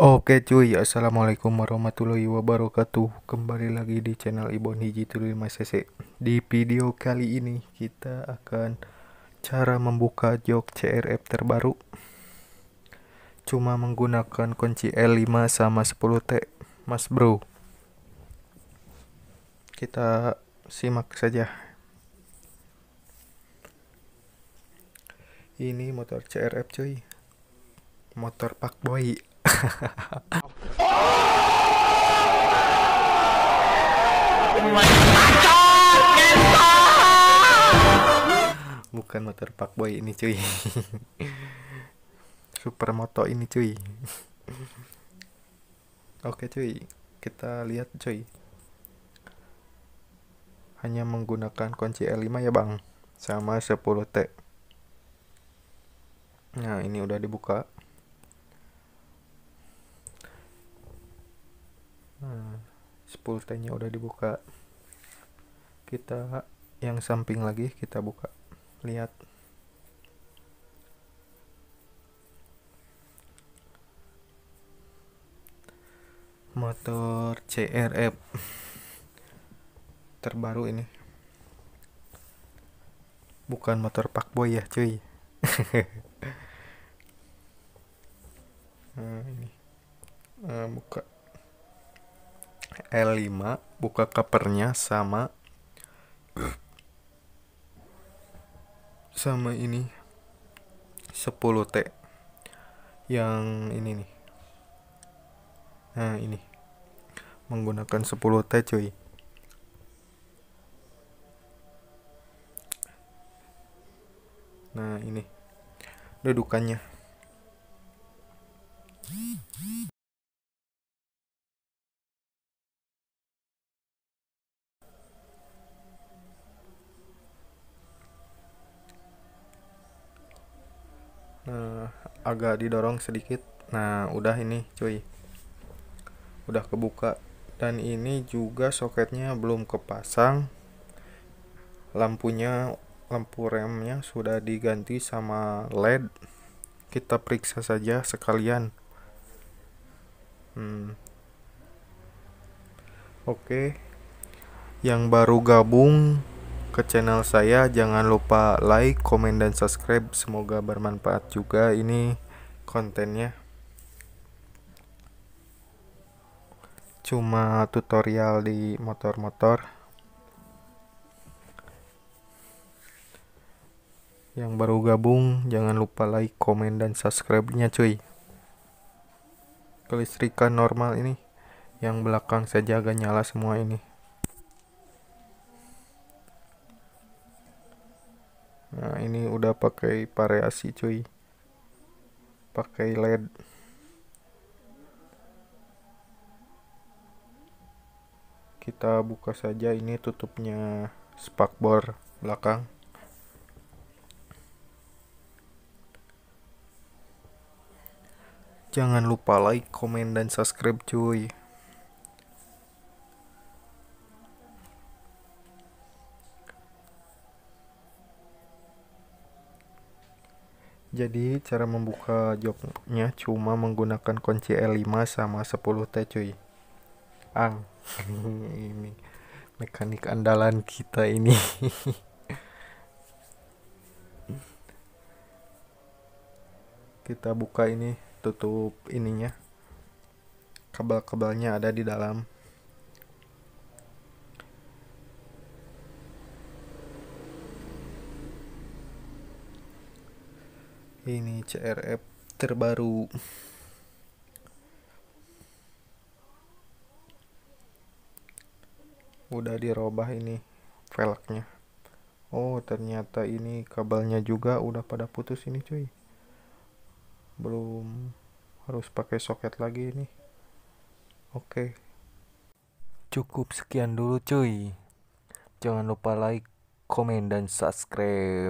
Oke cuy, assalamualaikum warahmatullahi wabarakatuh. Kembali lagi di channel Ibon Hiji Tulima CC. E. Di video kali ini kita akan cara membuka jok CRF terbaru. Cuma menggunakan kunci L5 sama 10T, Mas Bro. Kita simak saja. Ini motor CRF cuy. Motor Pak Boy bukan motor pak boy ini cuy super moto ini cuy oke cuy kita lihat cuy hanya menggunakan kunci L5 ya bang sama 10T nah ini udah dibuka 10 t udah dibuka. Kita yang samping lagi kita buka. Lihat. Motor CRF terbaru ini. Bukan motor Pak Boy ya, cuy. nah, ini. Nah, buka L5 buka covernya sama sama ini 10T yang ini nih nah ini menggunakan 10T cuy nah ini dudukannya nah, agak didorong sedikit nah udah ini cuy udah kebuka dan ini juga soketnya belum kepasang lampunya lampu remnya sudah diganti sama LED kita periksa saja sekalian hmm. oke okay. yang baru gabung ke channel saya. Jangan lupa like, komen, dan subscribe. Semoga bermanfaat juga ini kontennya. Cuma tutorial di motor-motor yang baru gabung. Jangan lupa like, komen, dan subscribe-nya, cuy. Kelistrikan normal ini yang belakang saja agak nyala semua ini. nah ini udah pakai variasi cuy pakai led kita buka saja ini tutupnya spakbor belakang jangan lupa like, komen, dan subscribe cuy Jadi cara membuka joknya cuma menggunakan kunci L5 sama 10T cuy. Ang. ini mekanik andalan kita ini. kita buka ini, tutup ininya. Kabel-kabelnya ada di dalam. ini CRF terbaru udah dirobah ini velgnya oh ternyata ini kabelnya juga udah pada putus ini cuy belum harus pakai soket lagi ini oke cukup sekian dulu cuy jangan lupa like komen dan subscribe